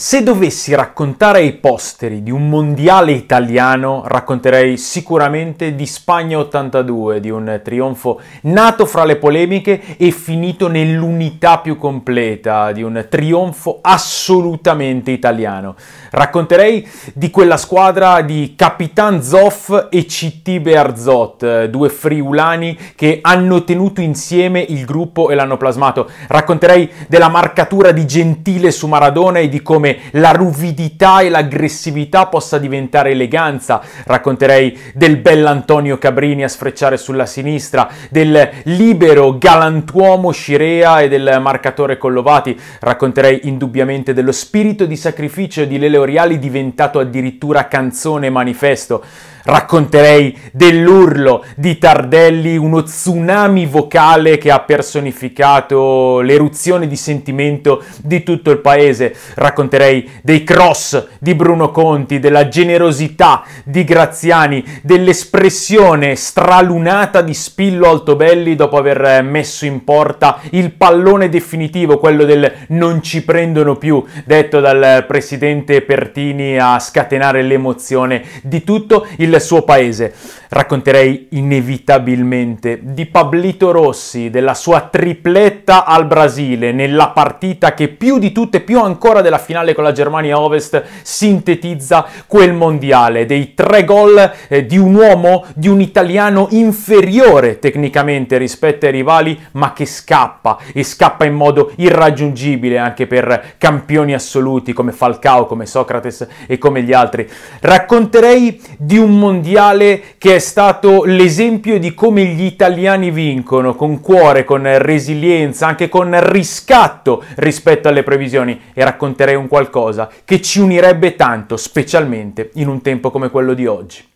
Se dovessi raccontare ai posteri di un mondiale italiano, racconterei sicuramente di Spagna 82, di un trionfo nato fra le polemiche e finito nell'unità più completa, di un trionfo assolutamente italiano. Racconterei di quella squadra di Capitan Zoff e CT Bearzot, due friulani che hanno tenuto insieme il gruppo e l'hanno plasmato. Racconterei della marcatura di Gentile su Maradona e di come come la ruvidità e l'aggressività possa diventare eleganza. Racconterei del bell'Antonio Cabrini a sfrecciare sulla sinistra, del libero galantuomo Scirea e del marcatore Collovati. Racconterei indubbiamente dello spirito di sacrificio di Lele Oriali diventato addirittura canzone e manifesto. Racconterei dell'urlo di Tardelli, uno tsunami vocale che ha personificato l'eruzione di sentimento di tutto il paese. Racconterei discuterei dei cross di Bruno Conti, della generosità di Graziani, dell'espressione stralunata di Spillo Altobelli dopo aver eh, messo in porta il pallone definitivo, quello del non ci prendono più, detto dal presidente Pertini a scatenare l'emozione di tutto il suo paese. Racconterei inevitabilmente di Pablito Rossi, della sua tripletta al Brasile nella partita che più di tutte, più ancora della finale finale con la Germania Ovest sintetizza quel mondiale, dei tre gol eh, di un uomo, di un italiano inferiore tecnicamente rispetto ai rivali, ma che scappa e scappa in modo irraggiungibile anche per campioni assoluti come Falcao, come Socrates e come gli altri. Racconterei di un mondiale che è stato l'esempio di come gli italiani vincono con cuore, con resilienza, anche con riscatto rispetto alle previsioni e racconterei un qualcosa qualcosa che ci unirebbe tanto, specialmente in un tempo come quello di oggi.